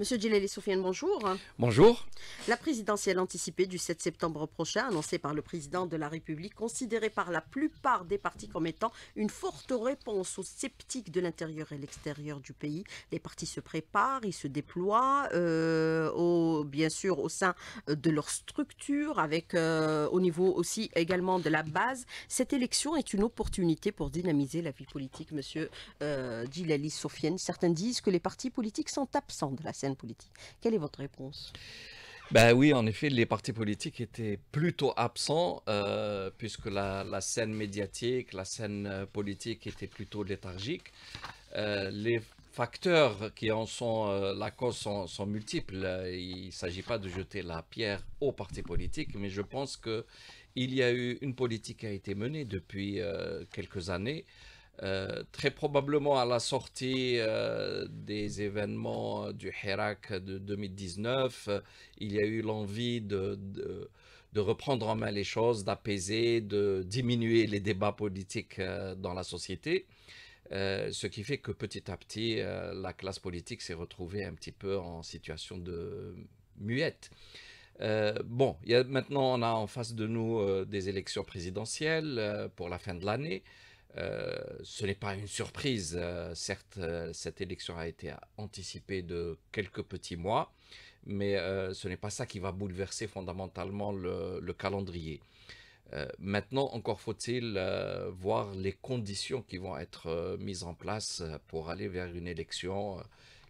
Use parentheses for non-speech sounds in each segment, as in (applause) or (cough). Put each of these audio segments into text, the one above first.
Monsieur Djilali Soufiane, bonjour. Bonjour. La présidentielle anticipée du 7 septembre prochain, annoncée par le président de la République, considérée par la plupart des partis comme étant une forte réponse aux sceptiques de l'intérieur et l'extérieur du pays. Les partis se préparent, ils se déploient, euh, au, bien sûr, au sein de leur structure, avec euh, au niveau aussi également de la base. Cette élection est une opportunité pour dynamiser la vie politique, monsieur euh, Djilali Soufiane. Certains disent que les partis politiques sont absents de la politique. Quelle est votre réponse ben oui, en effet, les partis politiques étaient plutôt absents, euh, puisque la, scène médiatique, la scène euh, politique était plutôt léthargique. Euh, les facteurs qui en sont la cause sont, sont multiples. Il ne s'agit pas de jeter la pierre aux partis politiques, mais je pense qu'il y a eu une politique qui a été menée depuis quelques années euh, très probablement à la sortie euh, des événements euh, du Hirak de 2019, il y a eu l'envie de, reprendre en main les choses, d'apaiser, de diminuer les débats politiques dans la société. ce qui fait que petit à petit, la classe politique s'est retrouvée un petit peu en situation de muette. bon, maintenant on a en face de nous des élections présidentielles pour la fin de l'année. Euh, ce n'est pas une surprise. Euh, certes, euh, cette élection a été anticipée de quelques petits mois, mais ce n'est pas ça qui va bouleverser fondamentalement le, calendrier. maintenant, encore faut-il voir les conditions qui vont être mises en place pour aller vers une élection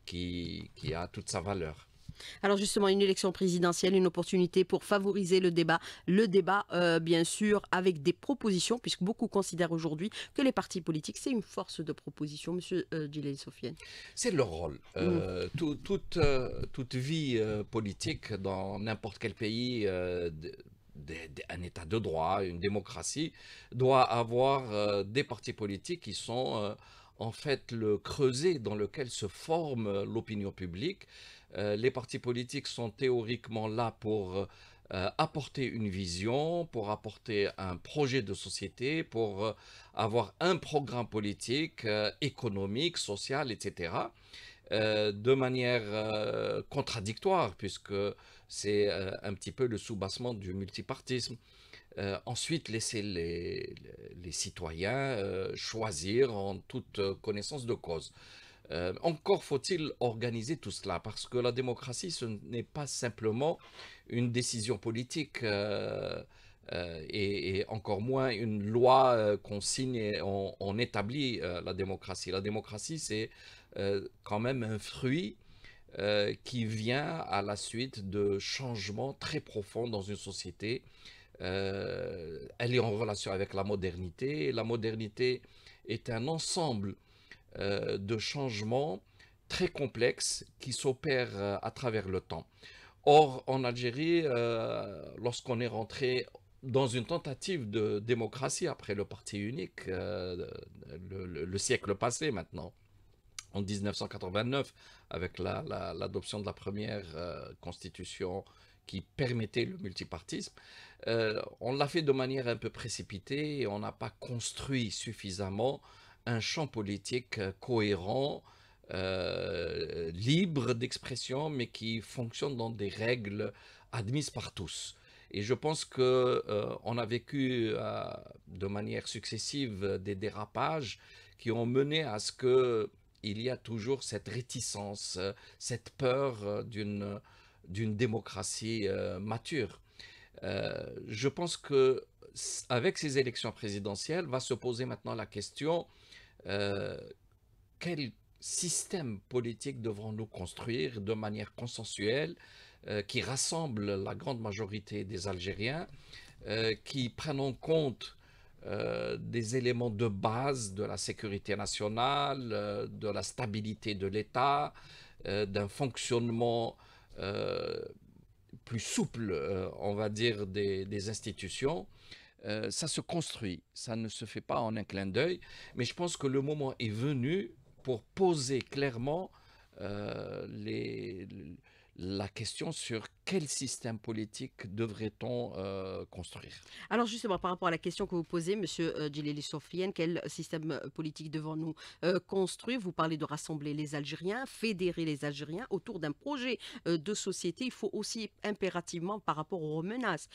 qui a toute sa valeur. Alors justement, une élection présidentielle, une opportunité pour favoriser le débat. Le débat, euh, bien sûr, avec des propositions, puisque beaucoup considèrent aujourd'hui que les partis politiques, c'est une force de proposition, Monsieur euh, Sofiane. C'est leur rôle. Euh, mm. euh, toute, vie politique dans n'importe quel pays... un état de droit, une démocratie, doit avoir des partis politiques qui sont en fait le creuset dans lequel se forme l'opinion publique euh, les partis politiques sont théoriquement là pour euh, apporter une vision, pour apporter un projet de société, pour euh, avoir un programme politique, économique, social, etc. de manière contradictoire, puisque c'est un petit peu le soubassement du multipartisme. ensuite, laisser les, citoyens choisir en toute connaissance de cause. Euh, encore faut-il organiser tout cela, parce que la démocratie, ce n'est pas simplement une décision politique euh, euh, et, encore moins une loi qu'on signe et on, on établit la démocratie. La démocratie, c'est quand même un fruit qui vient à la suite de changements très profonds dans une société. elle est en relation avec la modernité. La modernité est un ensemble euh, de changements très complexes qui s'opèrent euh, à travers le temps. Or, en Algérie, euh, lorsqu'on est rentré dans une tentative de démocratie après le parti unique, le, siècle passé maintenant, en 1989, avec l'adoption de la première constitution qui permettait le multipartisme. on l'a fait de manière un peu précipitée et on n'a pas construit suffisamment un champ politique euh, cohérent, euh, libre d'expression, mais qui fonctionne dans des règles admises par tous. Et je pense qu'on euh, on a vécu de manière successive des dérapages qui ont mené à ce que il y a toujours cette réticence, cette peur d'une d'une démocratie mature. je pense que avec ces élections présidentielles va se poser maintenant la question euh, quel système politique devrons-nous construire de manière consensuelle euh, qui rassemble la grande majorité des Algériens, euh, qui prenne en compte des éléments de base de la sécurité nationale, de la stabilité de l'État, d'un fonctionnement plus souple, on va dire, des institutions, euh, ça se construit, ça ne se fait pas en un clin d'œil, mais je pense que le moment est venu pour poser clairement euh, les, la question sur quel système politique devrait-on euh, construire Alors justement, par rapport à la question que vous posez, M. Euh, Djilili Sofiane, quel système euh, politique devons-nous construire Vous parlez de rassembler les Algériens, fédérer les Algériens autour d'un projet de société. Il faut aussi impérativement, par rapport aux menaces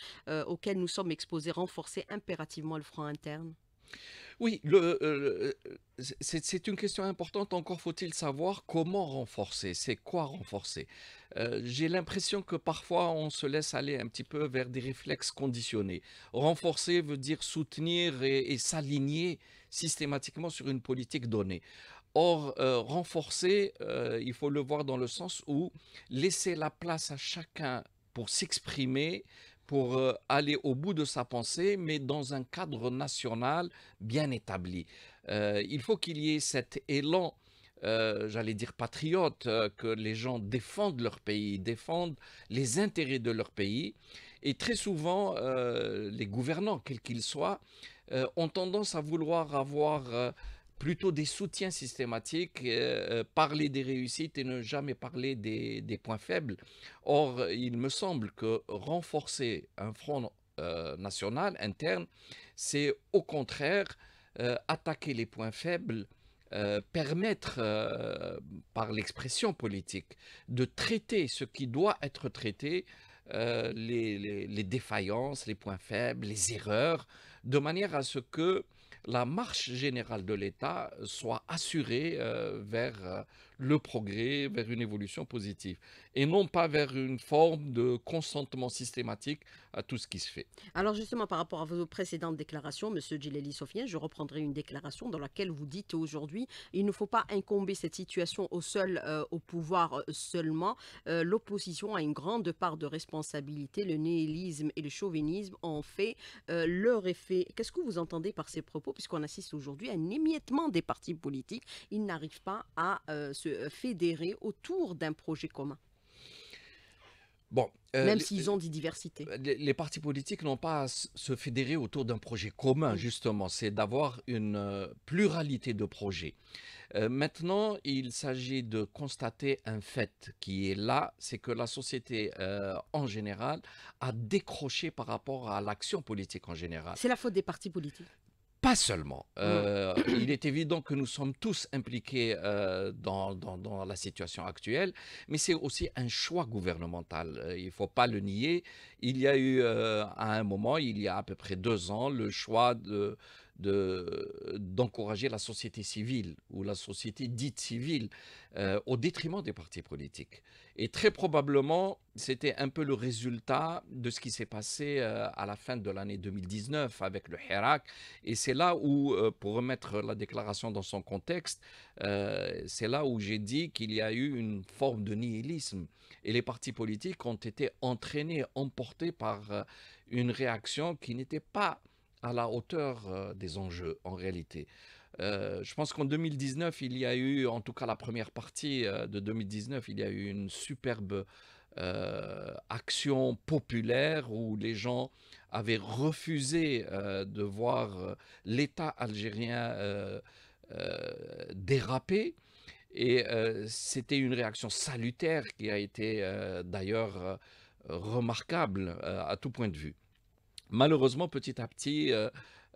auxquelles nous sommes exposés, renforcer impérativement le front interne. Oui, euh, euh, c'est une question importante. Encore faut-il savoir comment renforcer, c'est quoi renforcer. Euh, j'ai l'impression que parfois on se laisse aller un petit peu vers des réflexes conditionnés. Renforcer veut dire soutenir et, s'aligner systématiquement sur une politique donnée. Or, renforcer, il faut le voir dans le sens où laisser la place à chacun pour s'exprimer, euh, aller au bout de sa pensée, mais dans un cadre national bien établi. Euh, il faut qu'il y ait cet élan, euh, j'allais dire patriote, que les gens défendent leur pays, défendent les intérêts de leur pays. Et très souvent, les gouvernants, quels qu'ils soient, ont tendance à vouloir avoir plutôt des soutiens systématiques, euh, euh, parler des réussites et ne jamais parler des, points faibles. Or, il me semble que renforcer un front euh, national interne, c'est au contraire attaquer les points faibles. permettre par l'expression politique de traiter ce qui doit être traité, les, défaillances, les points faibles, les erreurs, de manière à ce que la marche générale de l'État soit assurée euh, vers euh, le progrès, vers une évolution positive, et non pas vers une forme de consentement systématique à tout ce qui se fait. Alors justement, par rapport à vos précédentes déclarations, Monsieur Djileli Sofien, je reprendrai une déclaration dans laquelle vous dites aujourd'hui, il ne faut pas incomber cette situation au seul, euh, au pouvoir euh, seulement. Euh, l'opposition a une grande part de responsabilité. Le nihilisme et le chauvinisme ont fait leur effet. Qu'est-ce que vous entendez par ces propos, puisqu'on assiste aujourd'hui à un émiettement des partis politiques Ils n'arrivent pas à se se fédérer autour d'un projet commun Bon, Même s'ils ont des diversités. Les, partis politiques n'ont pas à se fédérer autour d'un projet commun, justement. C'est d'avoir une euh, pluralité de projets. Euh, maintenant, il s'agit de constater un fait qui est là, c'est que la société euh, en général a décroché par rapport à l'action politique en général. C'est la faute des partis politiques pas seulement. Euh, (coughs) il est évident que nous sommes tous impliqués euh, dans, la situation actuelle, mais c'est aussi un choix gouvernemental. Euh, il ne faut pas le nier. Il y a eu, à un moment, il y a à peu près deux ans, le choix d'encourager la société civile ou la société dite civile au détriment des partis politiques. Et très probablement, c'était un peu le résultat de ce qui s'est passé euh, à la fin de l'année 2019 avec le Hirak. Et c'est là où, euh, pour remettre la déclaration dans son contexte, euh, c'est là où j'ai dit qu'il y a eu une forme de nihilisme. Et les partis politiques ont été entraînés, emportés par une réaction qui n'était pas à la hauteur des enjeux en réalité. Euh, je pense qu'en 2019, il y a eu, en tout cas la première partie euh, de 2019, il y a eu une superbe euh, action populaire où les gens avaient refusé de voir l'État algérien déraper. Et c'était une réaction salutaire qui a été d'ailleurs remarquable à tout point de vue malheureusement, petit à petit,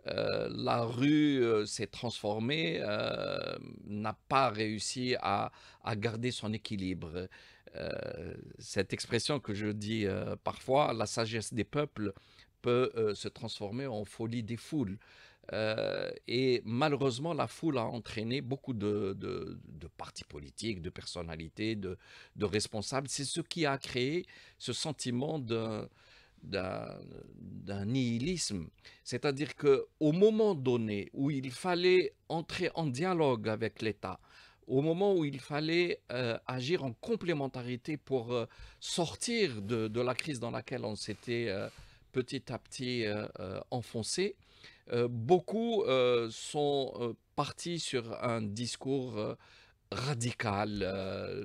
euh, la rue euh, s'est transformée, euh, n'a pas réussi à, garder son équilibre. cette expression que je dis parfois, la sagesse des peuples peut se transformer en folie des foules. et malheureusement, la foule a entraîné beaucoup de, partis politiques, de personnalités, de, de responsables. C'est ce qui a créé ce sentiment de d'un nihilisme. C'est-à-dire qu'au moment donné où il fallait entrer en dialogue avec l'État, au moment où il fallait euh, agir en complémentarité pour euh, sortir de, la crise dans laquelle on s'était euh, petit à petit enfoncé, beaucoup sont partis sur un discours radical, euh,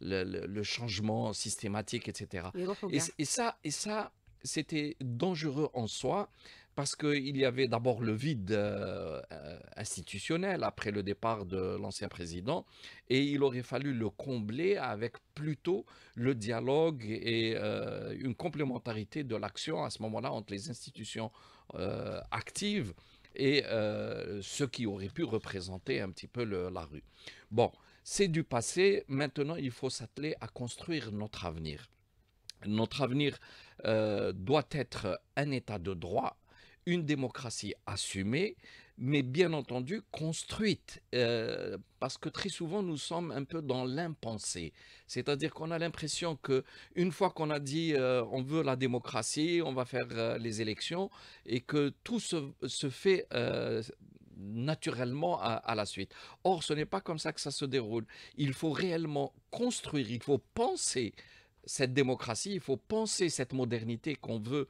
le, le, changement systématique, etc. Et, ça, c'était dangereux en soi parce qu'il y avait d'abord le vide euh, euh, institutionnel après le départ de l'ancien président et il aurait fallu le combler avec plutôt le dialogue et une complémentarité de l'action à ce moment-là entre les institutions actives et euh, ce qui aurait pu représenter un petit peu la rue. Bon, c'est du passé. Maintenant, il faut s'atteler à construire notre avenir. Notre avenir euh, doit être un état de droit, une démocratie assumée, mais bien entendu construite, euh, parce que très souvent nous sommes un peu dans l'impensé. C'est-à-dire qu'on a l'impression que une fois qu'on a dit euh, on veut la démocratie, on va faire euh, les élections, et que tout se, se fait naturellement à, la suite. Or, ce n'est pas comme ça que ça se déroule. Il faut réellement construire, il faut penser cette démocratie, il faut penser cette modernité qu'on veut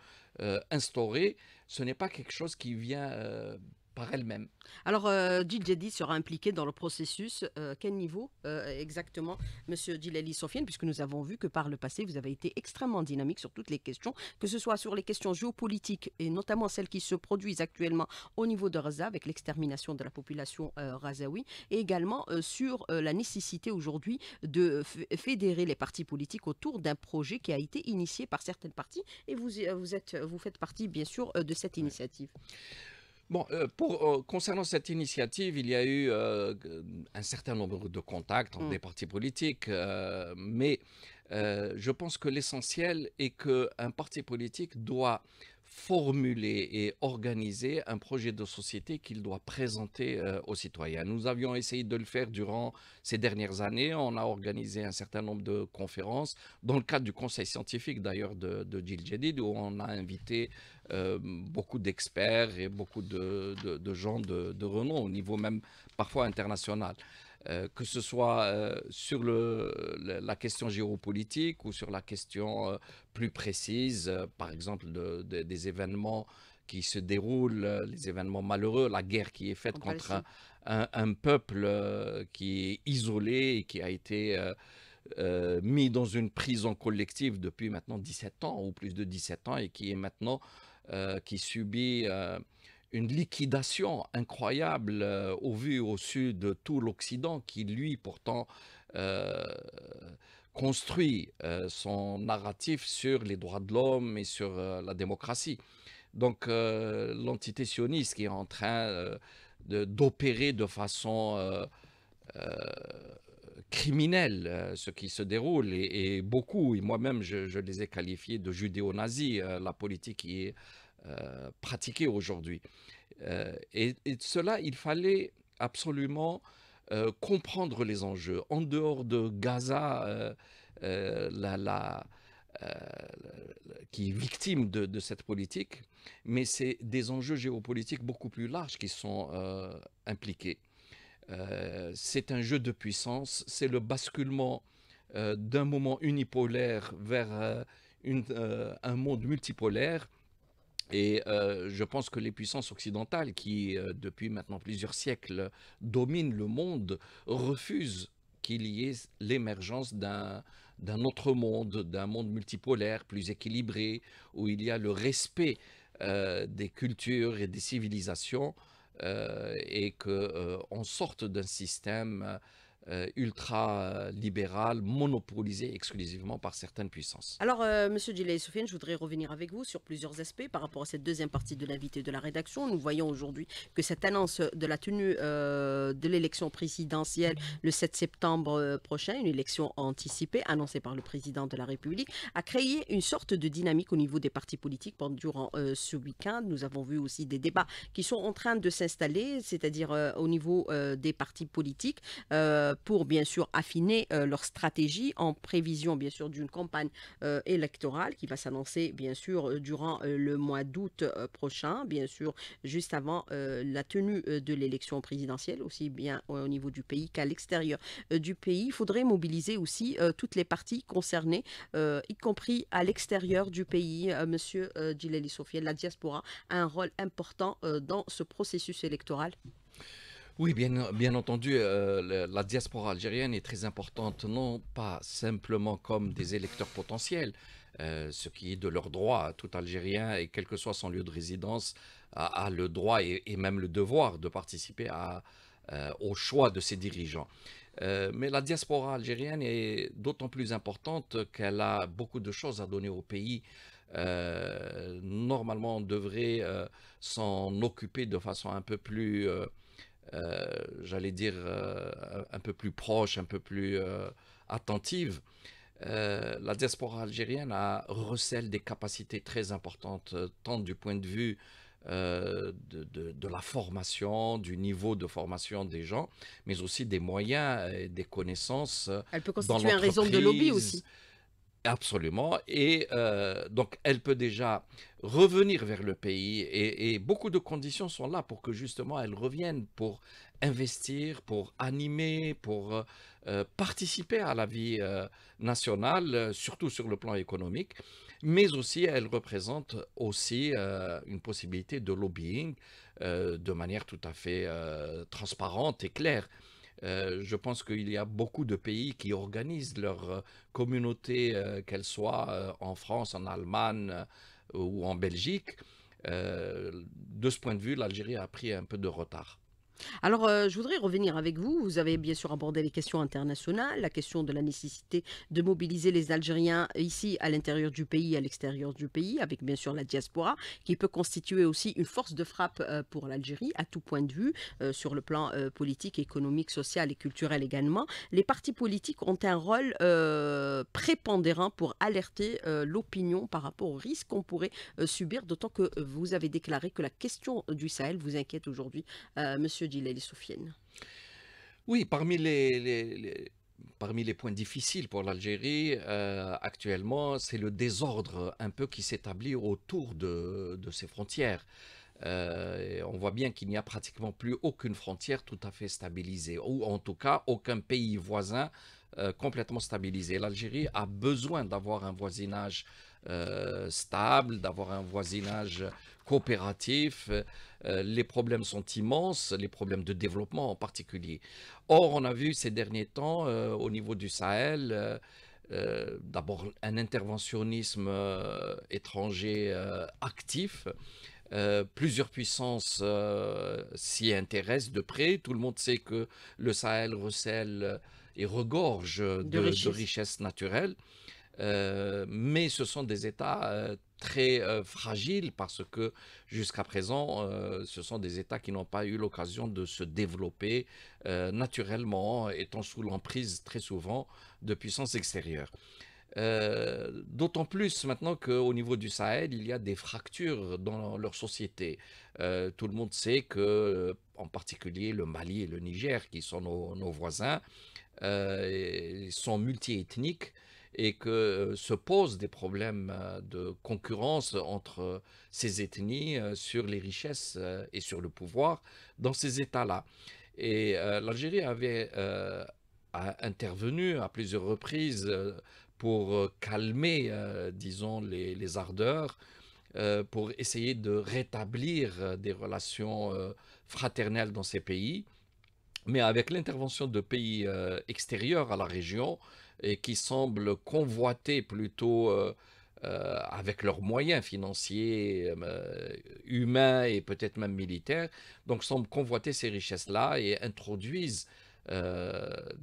instaurer. Ce n'est pas quelque chose qui vient par elle-même. Alors, euh, DJD sera impliqué dans le processus. Euh, quel niveau euh, exactement, Monsieur Dileli Sofiane, puisque nous avons vu que par le passé, vous avez été extrêmement dynamique sur toutes les questions, que ce soit sur les questions géopolitiques et notamment celles qui se produisent actuellement au niveau de Raza avec l'extermination de la population razaoui, et également sur la nécessité aujourd'hui de fédérer les partis politiques autour d'un projet qui a été initié par certaines parties, et vous, êtes, vous faites partie, bien sûr, de cette initiative. Bon, euh, euh, concernant cette initiative, il y a eu euh, un certain nombre de contacts entre mm. des partis politiques, mais je pense que l'essentiel est qu'un parti politique doit formuler et organiser un projet de société qu'il doit présenter euh, aux citoyens. Nous avions essayé de le faire durant ces dernières années. On a organisé un certain nombre de conférences, dans le cadre du conseil scientifique d'ailleurs de, de Jadid où on a invité euh, beaucoup d'experts et beaucoup de gens de, renom, au niveau même parfois international. Euh, que ce soit euh, sur le, la question géopolitique ou sur la question euh, plus précise, par exemple des événements qui se déroulent, les événements malheureux, la guerre qui est faite contre un, peuple qui est isolé et qui a été... mis dans une prison collective depuis maintenant 17 ans ou plus de 17 ans et qui est maintenant qui subit une liquidation incroyable euh, au vu au sud de tout l'Occident qui, lui, pourtant, euh, construit euh, son narratif sur les droits de l'homme et sur la démocratie. Donc, l'entité sioniste qui est en train d'opérer de, façon criminelle ce qui se déroule et, beaucoup, et moi-même je, je, les ai qualifiés de judéo-nazis, la politique qui est euh, pratiqué aujourd'hui. Euh, et, cela, il fallait absolument euh, comprendre les enjeux. En dehors de Gaza, la, qui est victime de, cette politique, mais c'est des enjeux géopolitiques beaucoup plus larges qui sont impliqués. c'est un jeu de puissance, c'est le basculement d'un moment unipolaire vers un monde multipolaire et euh, je pense que les puissances occidentales, qui euh, depuis maintenant plusieurs siècles dominent le monde, refusent qu'il y ait l'émergence d'un autre monde, d'un monde multipolaire, plus équilibré, où il y a le respect euh, des cultures et des civilisations, et qu'on sorte d'un système euh, ultra-libérale, monopolisée exclusivement par certaines puissances. Alors, M. Euh, Monsieur Djilay Sofiane, je voudrais revenir avec vous sur plusieurs aspects par rapport à cette deuxième partie de l'invité de la rédaction. Nous voyons aujourd'hui que cette annonce de la tenue euh, de l'élection présidentielle le 7 septembre prochain, une élection anticipée annoncée par le président de la République, a créé une sorte de dynamique au niveau des partis politiques pendant, durant ce week-end. Nous avons vu aussi des débats qui sont en train de s'installer, c'est-à-dire au niveau des partis politiques. Euh, pour bien sûr affiner euh, leur stratégie en prévision bien sûr d'une campagne euh, électorale qui va s'annoncer bien sûr durant le mois d'août prochain, bien sûr juste avant la tenue de l'élection présidentielle, aussi bien au niveau du pays qu'à l'extérieur du pays. Il faudrait mobiliser aussi toutes les parties concernées, y compris à l'extérieur du pays. Monsieur Dileli Sofiel, la diaspora a un rôle important dans ce processus électoral. Oui, bien, entendu, euh, la diaspora algérienne est très importante, non pas simplement comme des électeurs potentiels, euh, ce qui est de leur droit. Tout Algérien, et quel que soit son lieu de résidence, a, le droit et, même le devoir de participer euh, au choix de ses dirigeants. mais la diaspora algérienne est d'autant plus importante qu'elle a beaucoup de choses à donner au pays. normalement, on devrait s'en occuper de façon un peu plus euh, j'allais dire, euh, un peu plus proche, un peu plus euh, attentive, la diaspora algérienne recèle des capacités très importantes, tant du point de vue de, la formation, du niveau de formation des gens, mais aussi des moyens et des connaissances. Elle peut constituer dans un réseau de lobby aussi. Absolument. Et euh, donc, elle peut déjà revenir vers le pays. Et, beaucoup de conditions sont là pour que justement elle revienne, pour investir, pour animer, pour euh, euh, participer à la vie nationale, surtout sur le plan économique. Mais aussi, elle représente aussi une possibilité de lobbying de manière tout à fait transparente et claire. Euh, je pense qu'il y a beaucoup de pays qui organisent leur euh, communauté, euh, qu'elle soit en France, en Allemagne ou en Belgique. de ce point de vue, l'Algérie a pris un peu de retard. Alors, euh, je voudrais revenir avec vous. Vous avez bien sûr abordé les questions internationales, la question de la nécessité de mobiliser les Algériens ici, à l'intérieur du pays, à l'extérieur du pays, avec bien sûr la diaspora, qui peut constituer aussi une force de frappe euh, pour l'Algérie, à tout point de vue, euh, sur le plan politique, économique, social et culturel également. Les partis politiques ont un rôle prépondérant pour alerter l'opinion par rapport aux risques qu'on pourrait subir, d'autant que vous avez déclaré que la question du Sahel vous inquiète aujourd'hui, monsieur oui, parmi les, parmi les points difficiles pour l'Algérie euh, actuellement, c'est le désordre un peu qui s'établit autour de, de ses frontières. Euh, on voit bien qu'il n'y a pratiquement plus aucune frontière tout à fait stabilisée, ou en tout cas aucun pays voisin euh, complètement stabilisé. L'Algérie a besoin d'avoir un voisinage stable, d'avoir un voisinage coopératif, euh, les problèmes sont immenses, les problèmes de développement en particulier. Or, on a vu ces derniers temps euh, au niveau du Sahel, euh, d'abord un interventionnisme étranger actif, plusieurs puissances s'y intéressent de près. Tout le monde sait que le Sahel recèle et regorge de, richesses naturelles. mais ce sont des États très euh, fragile parce que jusqu'à présent, euh, ce sont des États qui n'ont pas eu l'occasion de se développer euh, naturellement, étant sous l'emprise très souvent de puissances extérieures. D'autant plus maintenant qu'au niveau du Sahel, il y a des fractures dans leur société. tout le monde sait que, en particulier le Mali et le Niger, qui sont nos, voisins, euh, sont multiethniques et que euh, se posent des problèmes euh, de concurrence entre euh, ces ethnies sur les richesses et sur le pouvoir dans ces États-là. Et l'Algérie avait intervenu à plusieurs reprises pour calmer, disons, les ardeurs, pour essayer de rétablir des relations fraternelles dans ces pays. Mais avec l'intervention de pays extérieurs à la région, et qui semblent convoiter plutôt euh, euh, avec leurs moyens financiers, euh, humains et peut-être même militaires, donc semblent convoiter ces richesses-là et introduisent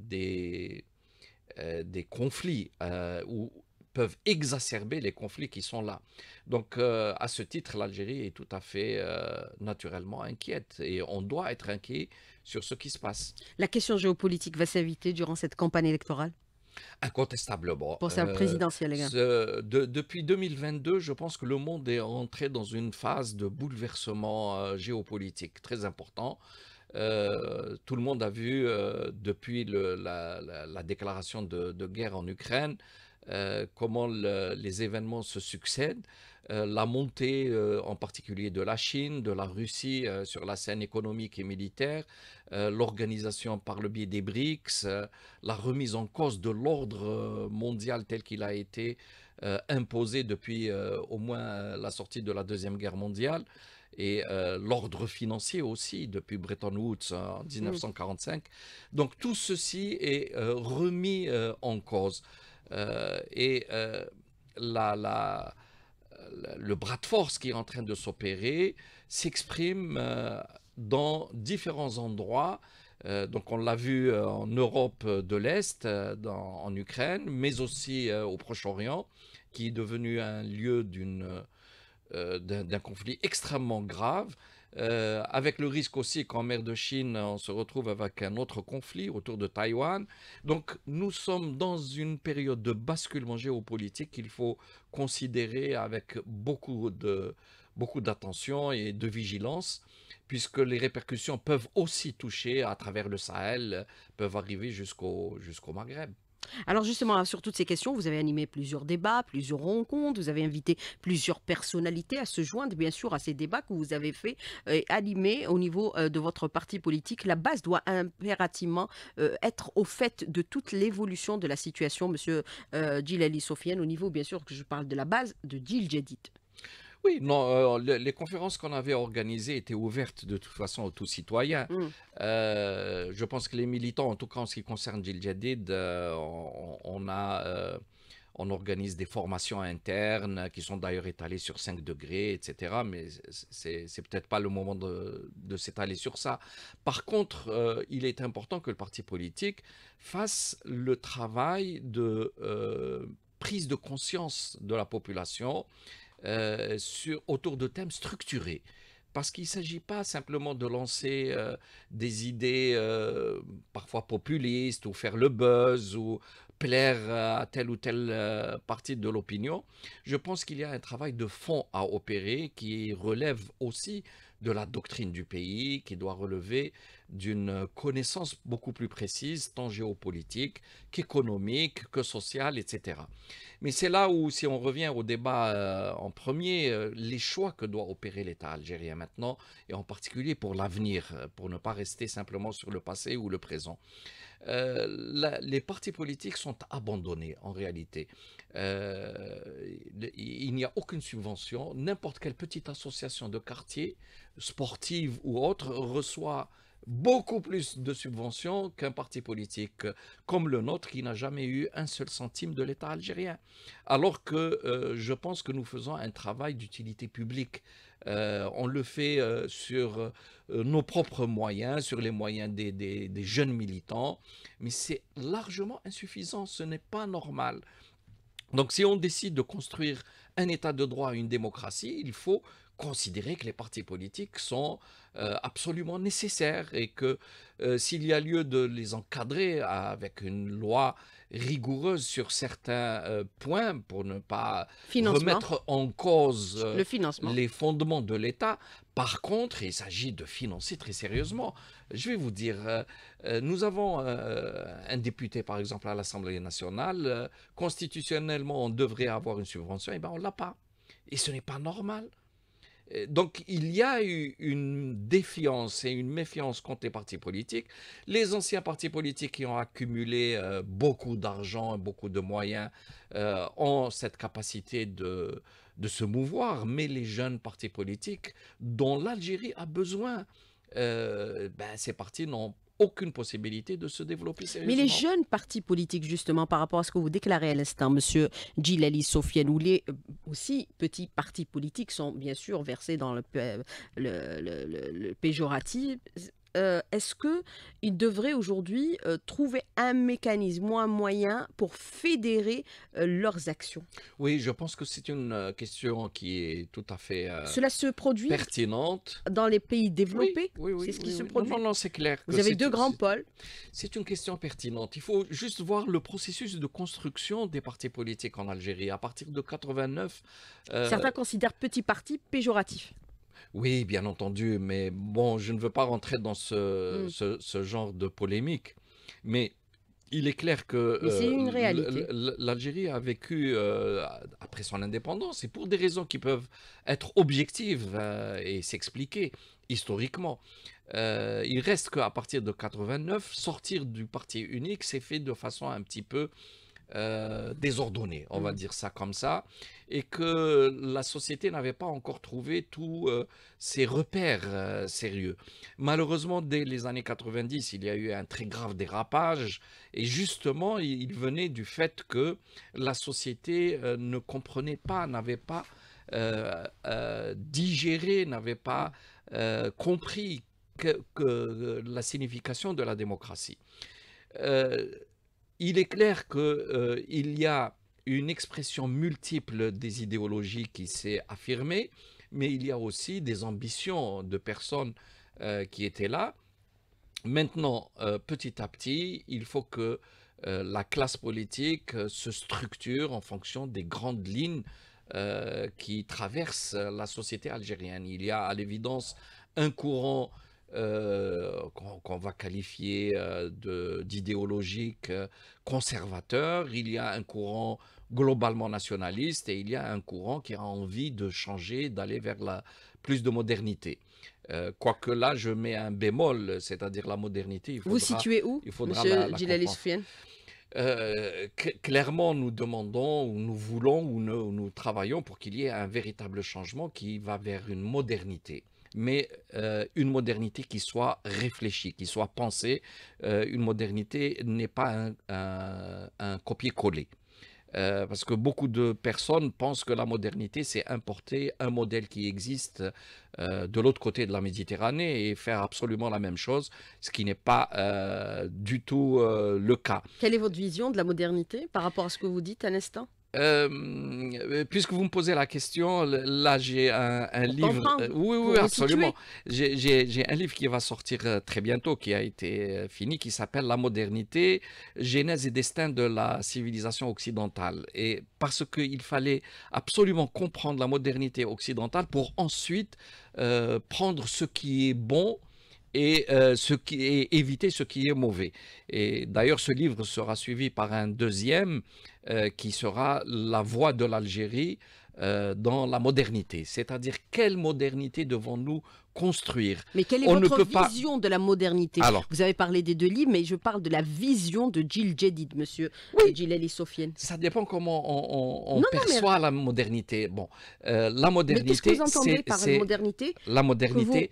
des, des conflits ou peuvent exacerber les conflits qui sont là. Donc à ce titre, l'Algérie est tout à fait naturellement inquiète et on doit être inquiet sur ce qui se passe. La question géopolitique va s'inviter durant cette campagne électorale Incontestablement. Pour euh, depuis 2022, je pense que le monde est entré dans une phase de bouleversement euh, géopolitique très important. Euh, tout le monde a vu depuis la, déclaration de, guerre en Ukraine comment les événements se succèdent. Euh, la montée euh, en particulier de la Chine, de la Russie euh, sur la scène économique et militaire, l'organisation par le biais des BRICS, la remise en cause de l'ordre mondial tel qu'il a été imposé depuis au moins la sortie de la Deuxième Guerre mondiale et l'ordre financier aussi depuis Bretton Woods hein, en 1945. Mmh. Donc tout ceci est remis en cause. et la, la, le bras de force qui est en train de s'opérer s'exprime euh, dans différents endroits. Euh, donc on l'a vu euh, en Europe de l'Est, en Ukraine, mais aussi au Proche-Orient, qui est devenu un lieu d'un conflit extrêmement grave. Euh, avec le risque aussi qu'en mer de Chine, on se retrouve avec un autre conflit autour de Taïwan. Donc nous sommes dans une période de basculement géopolitique qu'il faut considérer avec beaucoup de beaucoup d'attention et de vigilance, puisque les répercussions peuvent aussi toucher à travers le Sahel, peuvent arriver jusqu'au jusqu'au Maghreb. Alors justement, sur toutes ces questions, vous avez animé plusieurs débats, plusieurs rencontres, vous avez invité plusieurs personnalités à se joindre, bien sûr, à ces débats que vous avez fait et euh, animer au niveau euh, de votre parti politique. La base doit impérativement euh, être au fait de toute l'évolution de la situation, Monsieur Djilali Sofiane, au niveau, bien sûr, que je parle de la base de Djil Jadid. Oui, non, euh, les conférences qu'on avait organisées étaient ouvertes de toute façon aux tous citoyens. Mmh. Euh, je pense que les militants, en tout cas en ce qui concerne Gil Jadid, euh, on, a, on organise des formations internes qui sont d'ailleurs étalées sur 5 degrés, etc. Mais c'est peut-être pas le moment de, de s'étaler sur ça. Par contre, il est important que le parti politique fasse le travail de prise de conscience de la population euh, sur, autour de thèmes structurés. Parce qu'il ne s'agit pas simplement de lancer euh, des idées euh, parfois populistes ou faire le buzz ou plaire à telle ou telle partie de l'opinion. Je pense qu'il y a un travail de fond à opérer qui relève aussi de la doctrine du pays, qui doit relever d'une connaissance beaucoup plus précise, tant géopolitique qu'économique, que sociale, etc. Mais c'est là où, si on revient au débat euh, en premier, euh, les choix que doit opérer l'État algérien maintenant, et en particulier pour l'avenir, euh, pour ne pas rester simplement sur le passé ou le présent. les partis politiques sont abandonnés en réalité. il n'y a aucune subvention. N'importe quelle petite association de quartier, sportive ou autre, reçoit beaucoup plus de subventions qu'un parti politique comme le nôtre qui n'a jamais eu un seul centime de l'État algérien. Alors que euh, je pense que nous faisons un travail d'utilité publique. Euh, on le fait euh, sur nos propres moyens, sur les moyens des, des jeunes militants, mais c'est largement insuffisant, ce n'est pas normal. Donc si on décide de construire un état de droit, une démocratie, il faut considérer que les partis politiques sont euh, absolument nécessaires et que euh, s'il y a lieu de les encadrer avec une loi rigoureuse sur certains euh, points pour ne pas remettre en cause les fondements de l'État, par contre, il s'agit de financer très sérieusement. Je vais vous dire, nous avons un député, par exemple, à l'Assemblée nationale, constitutionnellement, on devrait avoir une subvention, et eh bien on ne l'a pas. Et ce n'est pas normal. Donc il y a eu une défiance et une méfiance contre les partis politiques. Les anciens partis politiques qui ont accumulé euh, beaucoup d'argent, et beaucoup de moyens, euh, ont cette capacité de, de, se mouvoir, mais les jeunes partis politiques dont l'Algérie a besoin, euh, ben, ces partis n'ont aucune possibilité de se développer sérieusement. Mais les jeunes partis politiques, justement, par rapport à ce que vous déclarez à l'instant, M. Djilali Sofiane, ou les euh, aussi petits partis politiques sont bien sûr versés dans le, euh, le, le, le péjoratif, euh, est-ce qu'ils devraient aujourd'hui euh, trouver un mécanisme ou un moyen pour fédérer euh, leurs actions Oui, je pense que c'est une question qui est tout à fait Cela se produit pertinente. Dans les pays développés C'est ce qui se produit Non, c'est clair. Vous avez deux grands pôles. C'est une question pertinente. Il faut juste voir le processus de construction des partis politiques en Algérie. À partir de 89... Certains considèrent petit parti péjoratif. Oui, bien entendu, mais bon, je ne veux pas rentrer dans ce, mmh. genre de polémique. Mais il est clair que euh, l'Algérie a vécu euh, après son indépendance et pour des raisons qui peuvent être objectives euh, et s'expliquer historiquement. il reste qu'à partir de 89, sortir du parti unique s'est fait de façon un petit peu euh, désordonné, on va mm. dire ça comme ça, et que la société n'avait pas encore trouvé tous euh, ses repères euh, sérieux. Malheureusement, dès les années 90, il y a eu un très grave dérapage, et justement, il, venait du fait que la société ne comprenait pas, n'avait pas digéré, n'avait pas mm. compris que, la signification de la démocratie il est clair qu'il euh, y a une expression multiple des idéologies qui s'est affirmée, mais il y a aussi des ambitions de personnes euh, qui étaient là. Maintenant, euh, petit à petit, il faut que la classe politique se structure en fonction des grandes lignes qui traversent la société algérienne. Il y a à l'évidence un courant euh, qu'on va qualifier euh, d'idéologique euh, conservateur, il y a un courant globalement nationaliste et il y a un courant qui a envie de changer, d'aller vers la, plus de modernité. Quoique là, je mets un bémol, c'est-à-dire la modernité. Vous situez où, il monsieur clairement, nous demandons, ou nous voulons, ou nous travaillons pour qu'il y ait un véritable changement qui va vers une modernité mais euh, une modernité qui soit réfléchie, qui soit pensée. Euh, une modernité n'est pas un, copier-coller. Euh, parce que beaucoup de personnes pensent que la modernité, c'est importer un modèle qui existe de l'autre côté de la Méditerranée et faire absolument la même chose, ce qui n'est pas du tout le cas. Quelle est votre vision de la modernité par rapport à ce que vous dites à l'instant euh, euh, puisque vous me posez la question, là j'ai un, livre. Euh, oui, oui, absolument. J'ai un livre qui va sortir très bientôt, qui a été fini, qui s'appelle La modernité, genèse et destin de la civilisation occidentale. Et parce qu'il fallait absolument comprendre la modernité occidentale pour ensuite prendre ce qui est bon et, ce qui, éviter ce qui est mauvais. Et d'ailleurs, ce livre sera suivi par un deuxième euh, qui sera la voie de l'Algérie euh, dans la modernité. C'est-à-dire quelle modernité devons-nous construire. Mais quelle est votre vision de la modernité Vous avez parlé des deux livres, mais je parle de la vision de Gilles Jedid, monsieur oui. Gilles Sofiane. Ça dépend comment on, perçoit la modernité. Bon, euh, la modernité. Qu'est-ce que vous entendez par modernité La modernité,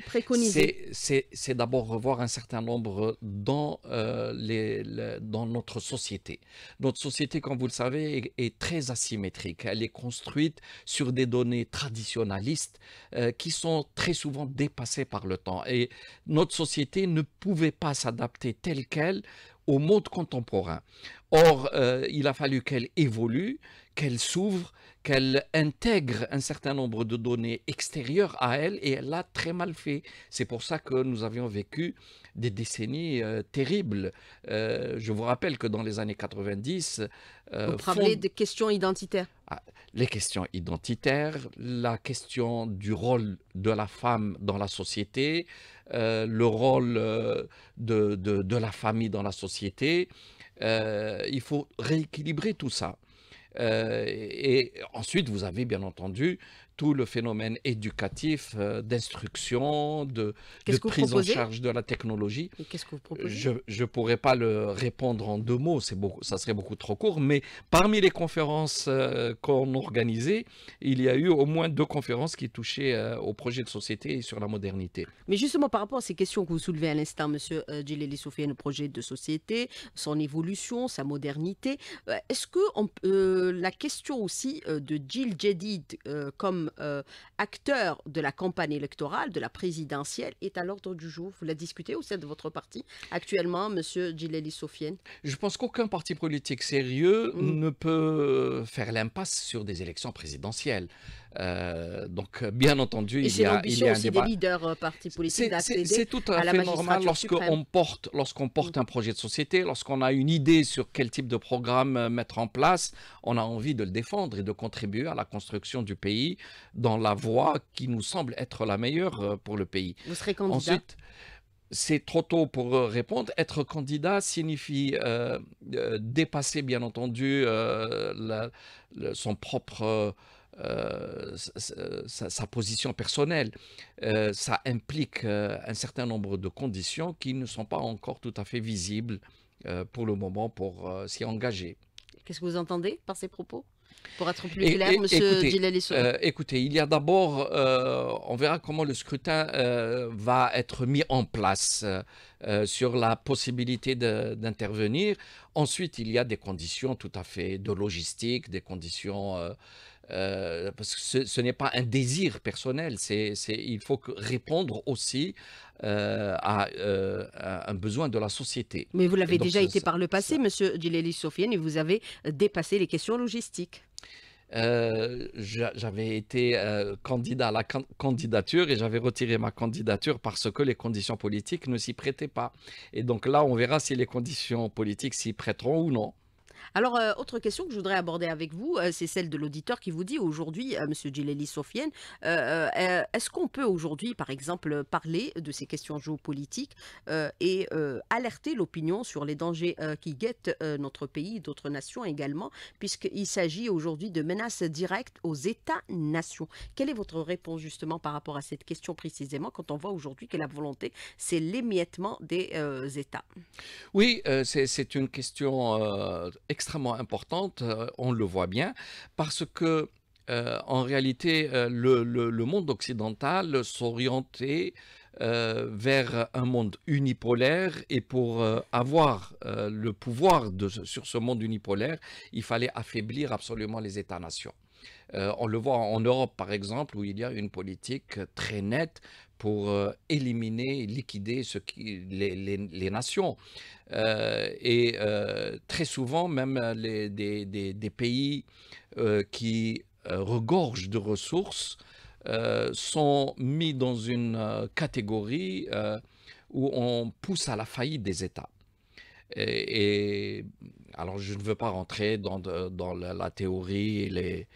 c'est d'abord revoir un certain nombre euh, dans, notre société. Notre société, comme vous le savez, est, très asymétrique. Elle est construite sur des données traditionnalistes euh, qui sont très souvent passer par le temps. Et notre société ne pouvait pas s'adapter telle qu'elle au monde contemporain. Or, euh, il a fallu qu'elle évolue, qu'elle s'ouvre qu'elle intègre un certain nombre de données extérieures à elle et elle l'a très mal fait. C'est pour ça que nous avions vécu des décennies euh, terribles. Euh, je vous rappelle que dans les années 90... Euh, vous parlez des questions identitaires. Ah, les questions identitaires, la question du rôle de la femme dans la société, le rôle de, la famille dans la société. il faut rééquilibrer tout ça. Euh, et ensuite, vous avez bien entendu tout le phénomène éducatif, euh, d'instruction, de, prise en charge de la technologie. Qu'est-ce que vous proposez Je ne pourrais pas le répondre en deux mots, beaucoup, ça serait beaucoup trop court, mais parmi les conférences euh, qu'on organisait, il y a eu au moins deux conférences qui touchaient euh, au projet de société et sur la modernité. Mais justement, par rapport à ces questions que vous soulevez à l'instant, Monsieur Djileli Soufiane, le projet de société, son évolution, sa modernité, est-ce que on, la question aussi de Jill Jedid comme euh, acteur de la campagne électorale, de la présidentielle, est à l'ordre du jour Vous la discutez au sein de votre parti actuellement, Monsieur Djileli Sofiane Je pense qu'aucun parti politique sérieux mmh. ne peut faire l'impasse sur des élections présidentielles. Euh, donc, euh, bien entendu, il y a, il des leaders euh, partis politiques C'est tout à, fait normal lorsqu'on porte, lorsqu'on porte mm. un projet de société, lorsqu'on a une idée sur quel type de programme mettre en place, on a envie de le défendre et de contribuer à la construction du pays dans la voie qui nous semble être la meilleure pour le pays. Vous serez candidat Ensuite, c'est trop tôt pour répondre. Être candidat signifie dépasser, bien entendu, son propre euh, sa, position personnelle. Euh, ça implique euh, un certain nombre de conditions qui ne sont pas encore tout à fait visibles pour le moment pour s'y engager. Qu'est-ce que vous entendez par ces propos pour être plus clair, M. Gilles écoutez, il y a d'abord, on verra comment le scrutin va être mis en place sur la possibilité d'intervenir. Ensuite, il y a des conditions tout à fait de logistique, des conditions euh, parce que ce, n'est pas un désir personnel, c'est, il faut que répondre aussi euh, euh, à, un besoin de la société. Mais vous l'avez déjà été par le passé, Monsieur Dileli Sofiane, et vous avez dépassé les questions logistiques. j'avais été candidat à la candidature et j'avais retiré ma candidature parce que les conditions politiques ne s'y prêtaient pas. Et donc là, on verra si les conditions politiques s'y prêteront ou non. Alors, euh, autre question que je voudrais aborder avec vous, euh, c'est celle de l'auditeur qui vous dit aujourd'hui, euh, M. Djileli Sofiane, est-ce qu'on peut aujourd'hui, par exemple, parler de ces questions géopolitiques et alerter l'opinion sur les dangers qui guettent notre pays, et d'autres nations également, puisqu'il s'agit aujourd'hui de menaces directes aux États-nations Quelle est votre réponse justement par rapport à cette question précisément quand on voit aujourd'hui que la volonté, c'est l'émiettement des États Oui, c'est une question extrêmement importante, euh, on le voit bien, parce que euh, en réalité, euh, le, monde occidental s'orientait vers un monde unipolaire et pour avoir le pouvoir sur ce monde unipolaire, il fallait affaiblir absolument les États-nations. Euh, on le voit en Europe, par exemple, où il y a une politique très nette pour euh, éliminer, liquider les, nations. Euh, et très souvent, même des, pays qui regorgent de ressources sont mis dans une catégorie où on pousse à la faillite des États. Et, alors, je ne veux pas rentrer dans, dans la, théorie les,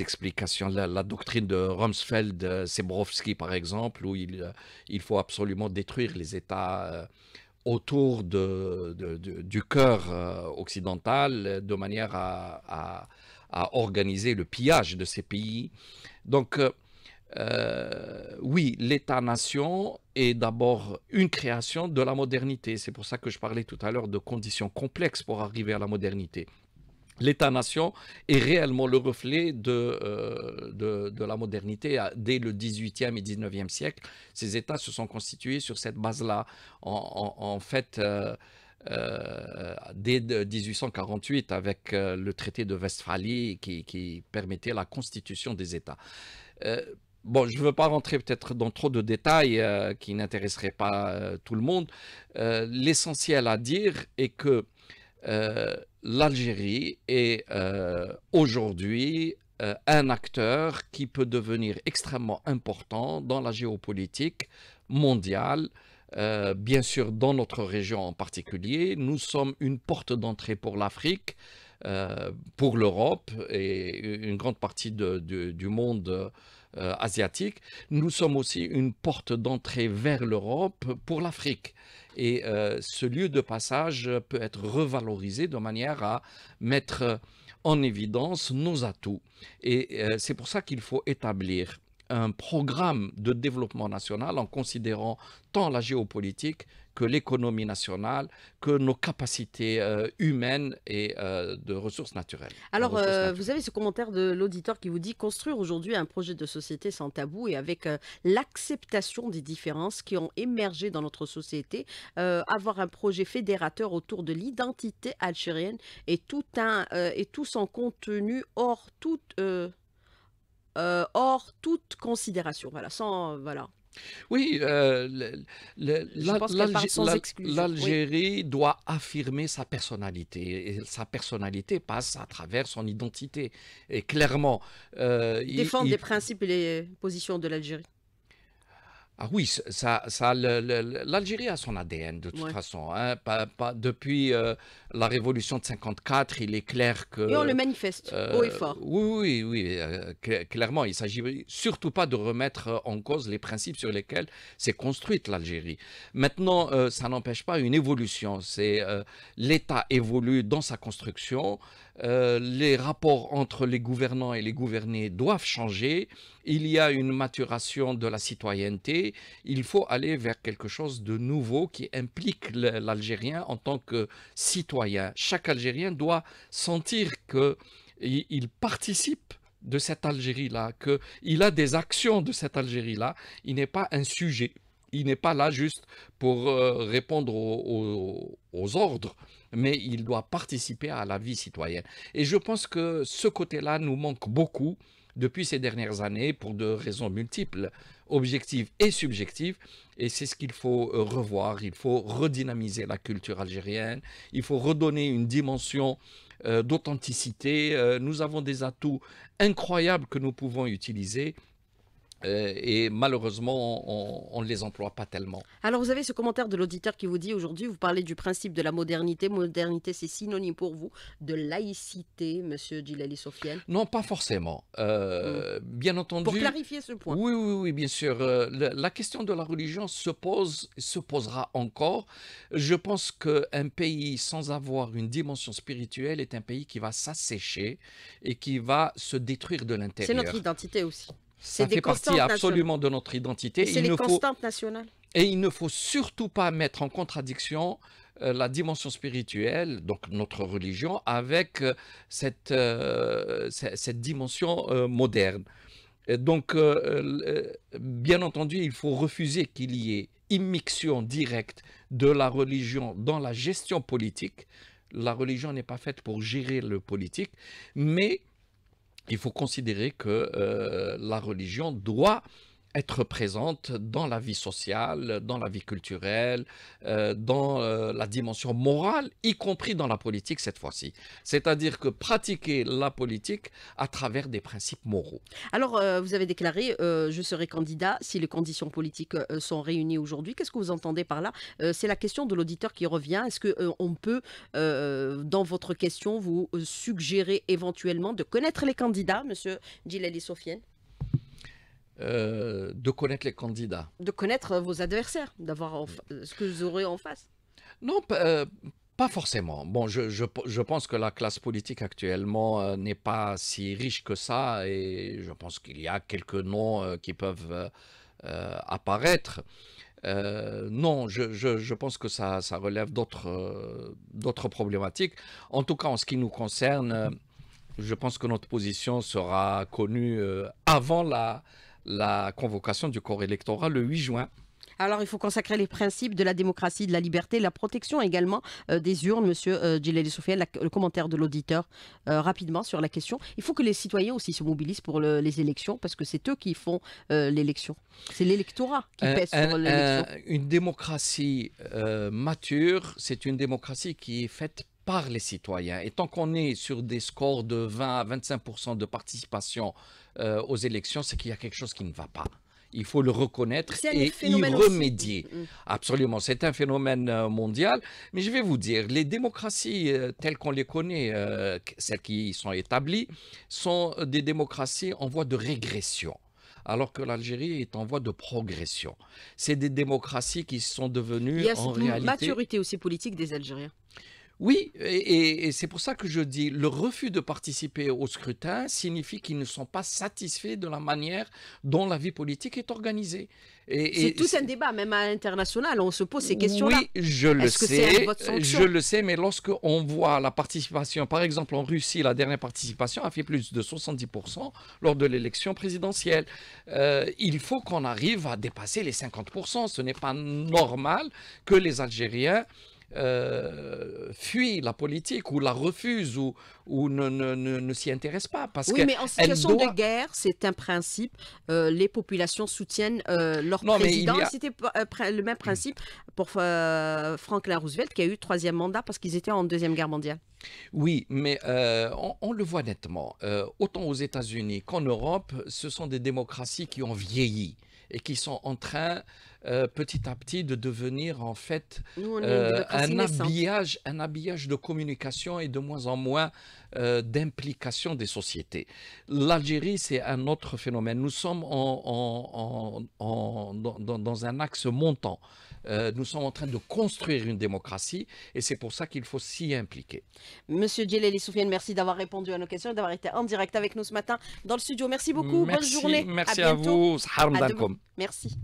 explications, la, doctrine de Rumsfeld, euh, sebrowski par exemple, où il, euh, il faut absolument détruire les États euh, autour de, du cœur occidental de manière à, à, organiser le pillage de ces pays. Donc, euh, oui, l'État-nation est d'abord une création de la modernité. C'est pour ça que je parlais tout à l'heure de conditions complexes pour arriver à la modernité. L'État-nation est réellement le reflet de, euh, de, la modernité. Dès le 18e et 19e siècle, ces États se sont constitués sur cette base-là. En, fait, euh, dès 1848, avec le traité de Westphalie qui, qui permettait la constitution des États Bon, je ne veux pas rentrer peut-être dans trop de détails euh, qui n'intéresseraient pas euh, tout le monde. Euh, l'essentiel à dire est que l'Algérie est aujourd'hui un acteur qui peut devenir extrêmement important dans la géopolitique mondiale. bien sûr, dans notre région en particulier, nous sommes une porte d'entrée pour l'Afrique, pour l'Europe et une grande partie du monde euh, asiatique, nous sommes aussi une porte d'entrée vers l'Europe pour l'Afrique. Et euh, ce lieu de passage peut être revalorisé de manière à mettre en évidence nos atouts. Et euh, c'est pour ça qu'il faut établir un programme de développement national en considérant tant la géopolitique que l'économie nationale, que nos capacités euh, humaines et euh, de ressources naturelles. Alors, euh, vous avez ce commentaire de l'auditeur qui vous dit construire aujourd'hui un projet de société sans tabou et avec l'acceptation des différences qui ont émergé dans notre société, avoir un projet fédérateur autour de l'identité algérienne et tout un et tout son contenu hors toute Or, euh, hors toute considération. Voilà, sans. Voilà. Oui, l'Algérie doit affirmer sa personnalité. Et sa personnalité passe à travers son identité. Et clairement. Euh, Défendre il, les principes et les positions de l'Algérie. Ah oui, ça, ça, l'Algérie a son ADN de toute façon. Hein. depuis euh, la révolution de 54, il est clair que... Et on le manifeste, euh, haut et fort. Oui, oui, oui, euh, clairement. Il ne s'agit surtout pas de remettre en cause les principes sur lesquels s'est construite l'Algérie. Maintenant, ça n'empêche pas une évolution. C'est L'État évolue dans sa construction. Euh, les rapports entre les gouvernants et les gouvernés doivent changer, il y a une maturation de la citoyenneté, il faut aller vers quelque chose de nouveau qui implique l'Algérien en tant que citoyen. Chaque Algérien doit sentir qu'il participe de cette Algérie-là, qu'il a des actions de cette Algérie-là, il n'est pas un sujet, il n'est pas là juste pour euh, répondre aux ordres mais il doit participer à la vie citoyenne. Et je pense que ce côté-là nous manque beaucoup depuis ces dernières années pour de raisons multiples, objectives et subjectives. Et c'est ce qu'il faut euh, revoir. Il faut redynamiser la culture algérienne. Il faut redonner une dimension euh, d'authenticité. Euh, nous avons des atouts incroyables que nous pouvons utiliser. Euh, et malheureusement, on ne les emploie pas tellement. Alors, vous avez ce commentaire de l'auditeur qui vous dit aujourd'hui, vous parlez du principe de la modernité. Modernité, c'est synonyme pour vous de laïcité, monsieur Djilali Sofiane Non, pas forcément. Euh, mm. Bien entendu. Pour clarifier ce point. Oui, oui, oui, bien sûr. Euh, la, la, question de la religion se pose, se posera encore. Je pense qu'un pays sans avoir une dimension spirituelle est un pays qui va s'assécher et qui va se détruire de l'intérieur. C'est notre identité aussi. Ça fait partie absolument de notre identité. C'est les constantes Et il ne faut surtout pas mettre en contradiction euh, la dimension spirituelle, donc notre religion, avec euh, cette, euh, cette dimension moderne. donc, bien entendu, il faut refuser qu'il y ait immixtion directe de la religion dans la gestion politique. La religion n'est pas faite pour gérer le politique, mais il faut considérer que euh, la religion doit être présente dans la vie sociale, dans la vie culturelle, euh, dans euh, la dimension morale, y compris dans la politique cette fois-ci. C'est-à-dire que pratiquer la politique à travers des principes moraux. Alors, euh, vous avez déclaré, je serai candidat si les conditions politiques sont réunies aujourd'hui. Qu'est-ce que vous entendez par là C'est la question de l'auditeur qui revient. Est-ce qu'on on peut, dans votre question, vous suggérer éventuellement de connaître les candidats, Monsieur Djilali Sofiane euh, de connaître les candidats. De connaître vos adversaires, d'avoir ce que vous aurez en face. Non, pas euh, forcément. Bon, je, pense que la classe politique actuellement euh, n'est pas si riche que ça et je pense qu'il y a quelques noms qui peuvent apparaître. non, je, pense que ça, ça relève d'autres problématiques. En tout cas, en ce qui nous concerne, je pense que notre position sera connue avant la, la convocation du corps électoral le 8 juin. Alors, il faut consacrer les principes de la démocratie, de la liberté, la protection également euh, des urnes, Monsieur euh, Soufiane, le commentaire de l'auditeur euh, rapidement sur la question. Il faut que les citoyens aussi se mobilisent pour les élections parce que c'est eux qui font euh, l'élection. C'est l'électorat qui pèse sur l'élection. une démocratie mature, c'est une démocratie qui est faite par les citoyens. Et tant qu'on est sur des scores de 20 à 25 de participation euh, aux élections, c'est qu'il y a quelque chose qui ne va pas. Il faut le reconnaître et y remédier. Mm, mm. Absolument, c'est un phénomène euh, mondial. Mais je vais vous dire, les démocraties euh, telles qu'on les connaît, celles qui y sont établies, sont des démocraties en voie de régression alors que l'Algérie est en voie de progression. C'est des démocraties qui sont devenues Il y a une maturité aussi politique des Algériens. Oui, et, c'est pour ça que je dis, le refus de participer au scrutin signifie qu'ils ne sont pas satisfaits de la manière dont la vie politique est organisée. C'est tout un débat, même à l'international, on se pose ces questions-là. Oui, je le sais, euh, je le sais, mais lorsque on voit la participation, par exemple en Russie, la dernière participation a fait plus de 70% lors de l'élection présidentielle. Euh, il faut qu'on arrive à dépasser les 50%. Ce n'est pas normal que les Algériens euh, fuit la politique ou la refuse ou, ou ne, s'y intéresse pas. Parce oui, mais en situation de guerre, c'est un principe. Euh, les populations soutiennent euh, leur président. C'était euh, le même principe pour Franklin Roosevelt qui a eu troisième mandat parce qu'ils étaient en Deuxième Guerre mondiale. Oui, mais on, le voit nettement. autant aux États-Unis qu'en Europe, ce sont des démocraties qui ont vieilli et qui sont en train euh, petit à petit de devenir en fait euh, un, habillage, un habillage de communication et de moins en moins euh, d'implication des sociétés. L'Algérie, c'est un autre phénomène. Nous sommes en, dans, un axe montant. nous sommes en train de construire une démocratie et c'est pour ça qu'il faut s'y impliquer. Monsieur Djellali Soufiane, merci d'avoir répondu à nos questions et d'avoir été en direct avec nous ce matin dans le studio. Merci beaucoup. Bonne journée. Merci à, à vous. Merci.